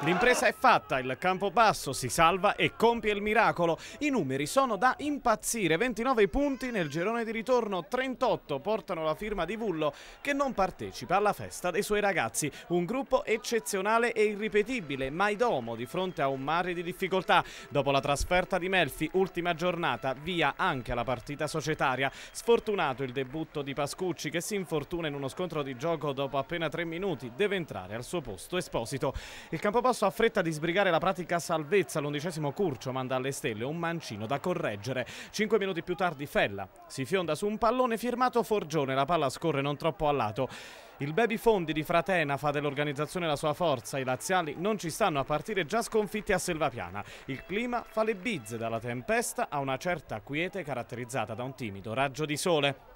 L'impresa è fatta, il campo basso si salva e compie il miracolo. I numeri sono da impazzire, 29 punti nel girone di ritorno, 38 portano la firma di Vullo che non partecipa alla festa dei suoi ragazzi. Un gruppo eccezionale e irripetibile, mai domo di fronte a un mare di difficoltà. Dopo la trasferta di Melfi, ultima giornata, via anche la partita societaria. Sfortunato il debutto di Pascucci che si infortuna in uno scontro di gioco dopo appena 3 minuti, deve entrare al suo posto esposito. Il Campobasso Passo ha fretta di sbrigare la pratica salvezza. L'undicesimo Curcio manda alle stelle un mancino da correggere. Cinque minuti più tardi Fella si fionda su un pallone firmato Forgione. La palla scorre non troppo a lato. Il baby fondi di Fratena fa dell'organizzazione la sua forza. I laziali non ci stanno a partire già sconfitti a Selvapiana. Il clima fa le bizze dalla tempesta a una certa quiete caratterizzata da un timido raggio di sole.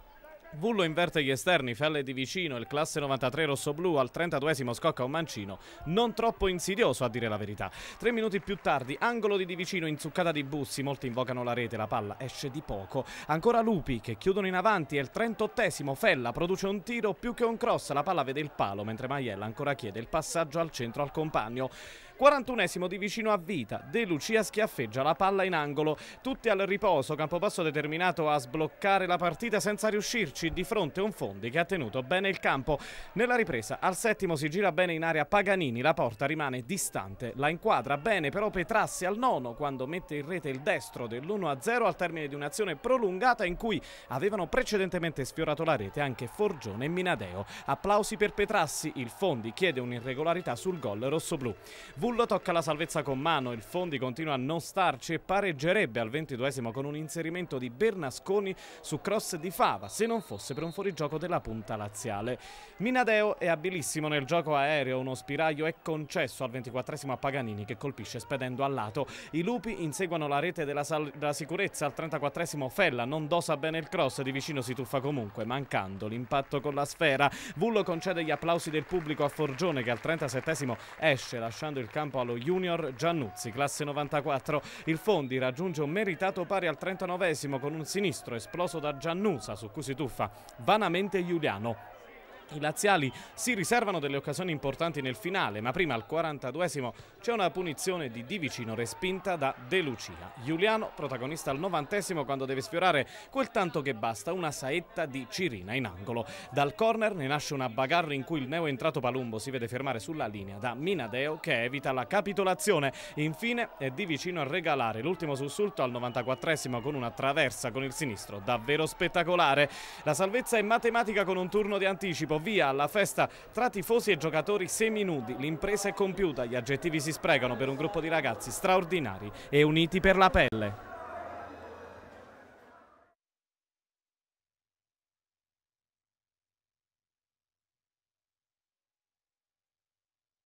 Vullo inverte gli esterni, felle di vicino, il classe 93 rosso-blu al 32 scocca un mancino, non troppo insidioso a dire la verità. Tre minuti più tardi, angolo di di vicino, inzuccata di Bussi, molti invocano la rete, la palla esce di poco. Ancora Lupi che chiudono in avanti e il 38 Fella produce un tiro più che un cross, la palla vede il palo mentre Maiella ancora chiede il passaggio al centro al compagno. 41esimo di vicino a vita, De Lucia schiaffeggia la palla in angolo. Tutti al riposo, Campobasso determinato a sbloccare la partita senza riuscirci di fronte a un Fondi che ha tenuto bene il campo. Nella ripresa al settimo si gira bene in area Paganini, la porta rimane distante, la inquadra bene però Petrassi al nono quando mette in rete il destro dell'1-0 al termine di un'azione prolungata in cui avevano precedentemente sfiorato la rete anche Forgione e Minadeo. Applausi per Petrassi, il Fondi chiede un'irregolarità sul gol rossoblù. Bullo tocca la salvezza con mano, il Fondi continua a non starci e pareggerebbe al 22 con un inserimento di Bernasconi su cross di Fava, se non fosse per un fuorigioco della punta laziale. Minadeo è abilissimo nel gioco aereo, uno spiraglio è concesso al 24 a Paganini che colpisce spedendo a lato. I lupi inseguono la rete della, della sicurezza al 34 Fella, non dosa bene il cross, di vicino si tuffa comunque, mancando l'impatto con la sfera. Bullo concede gli applausi del pubblico a Forgione che al 37 esce lasciando il campo campo allo Junior Giannuzzi, classe 94. Il Fondi raggiunge un meritato pari al 39 con un sinistro esploso da Giannusa su cui si tuffa vanamente Giuliano. I laziali si riservano delle occasioni importanti nel finale, ma prima al 42esimo c'è una punizione di Di Vicino respinta da De Lucia. Giuliano, protagonista al 90esimo quando deve sfiorare quel tanto che basta, una saetta di Cirina in angolo. Dal corner ne nasce una bagarre in cui il neo entrato Palumbo si vede fermare sulla linea da Minadeo che evita la capitolazione. Infine è Di Vicino a regalare l'ultimo sussulto al 94esimo con una traversa con il sinistro davvero spettacolare. La salvezza è matematica con un turno di anticipo via alla festa tra tifosi e giocatori seminudi. L'impresa è compiuta, gli aggettivi si spregano per un gruppo di ragazzi straordinari e uniti per la pelle.